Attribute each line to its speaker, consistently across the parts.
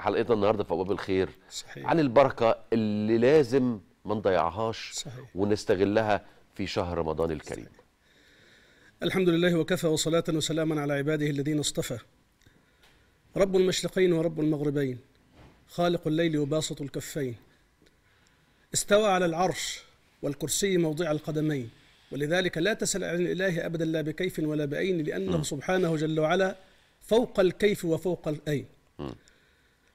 Speaker 1: حلقتنا النهارده في ابواب الخير صحيح. عن البركه اللي لازم ما نضيعهاش صحيح. ونستغلها في شهر رمضان الكريم صحيح. الحمد لله وكفى وصلاة وسلاما على عباده الذين اصطفى رب المشرقين ورب المغربين خالق الليل وباسط الكفين استوى على العرش والكرسي موضع القدمين ولذلك لا تسل عن الإله أبدا لا بكيف ولا بأين لأنه م. سبحانه جل وعلا فوق الكيف وفوق الأين م.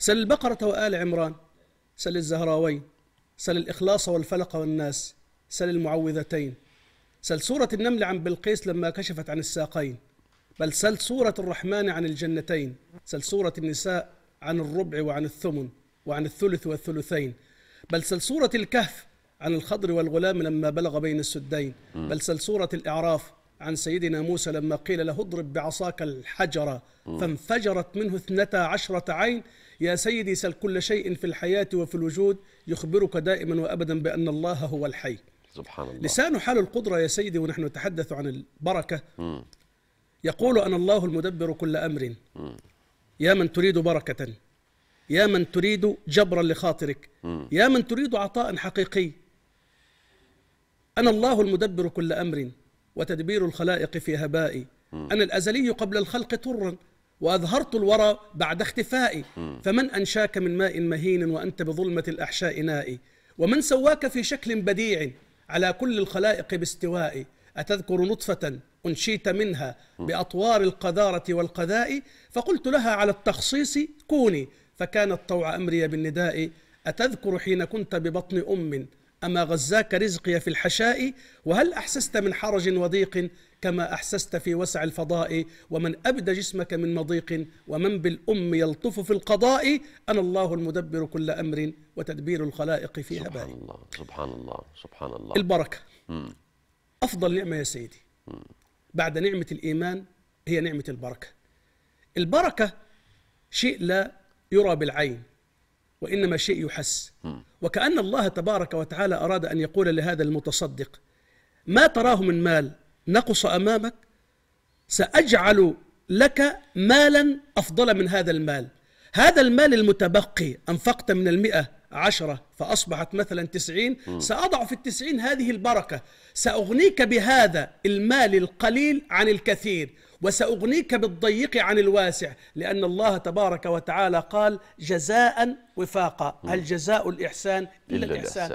Speaker 1: سل البقرة وآل عمران سل الزهراوين سل الإخلاص والفلق والناس سل المعوذتين سل سورة النمل عن بلقيس لما كشفت عن الساقين بل سل سورة الرحمن عن الجنتين سل سورة النساء عن الربع وعن الثمن وعن الثلث والثلثين بل سل سورة الكهف عن الخضر والغلام لما بلغ بين السدين بل سل سورة الإعراف عن سيدنا موسى لما قيل له اضرب بعصاك الحجر فانفجرت منه اثنتا عشرة عين يا سيدي سل كل شيء في الحياة وفي الوجود يخبرك دائما وأبدا بأن الله هو الحي سبحان الله لسان حال القدرة يا سيدي ونحن نتحدث عن البركة يقول أنا الله المدبر كل أمر يا من تريد بركة يا من تريد جبرا لخاطرك يا من تريد عطاء حقيقي أنا الله المدبر كل أمر وتدبير الخلائق في هبائي أنا الأزلي قبل الخلق طرا وأظهرت الورى بعد اختفائي فمن أنشاك من ماء مهين وأنت بظلمة الأحشاء نائي ومن سواك في شكل بديع على كل الخلائق باستوائي أتذكر نطفة أنشيت منها بأطوار القذارة والقذاء فقلت لها على التخصيص كوني فكانت طوع أمري بالنداء أتذكر حين كنت ببطن أم أما غزاك رزقي في الحشاء وهل أحسست من حرج وضيق كما أحسست في وسع الفضاء ومن أبدى جسمك من مضيق ومن بالأم يلطف في القضاء أنا الله المدبر كل أمر وتدبير الخلائق في هباء سبحان الله سبحان الله سبحان الله البركة أفضل نعمة يا سيدي بعد نعمة الإيمان هي نعمة البركة البركة شيء لا يرى بالعين وإنما شيء يحس وكأن الله تبارك وتعالى أراد أن يقول لهذا المتصدق ما تراه من مال نقص أمامك سأجعل لك مالا أفضل من هذا المال هذا المال المتبقي أنفقت من المئة عشرة فأصبحت مثلا تسعين سأضع في التسعين هذه البركة سأغنيك بهذا المال القليل عن الكثير وسأغنيك بالضيق عن الواسع لأن الله تبارك وتعالى قال جزاء وفاقا هل جزاء الإحسان إلا الإحسان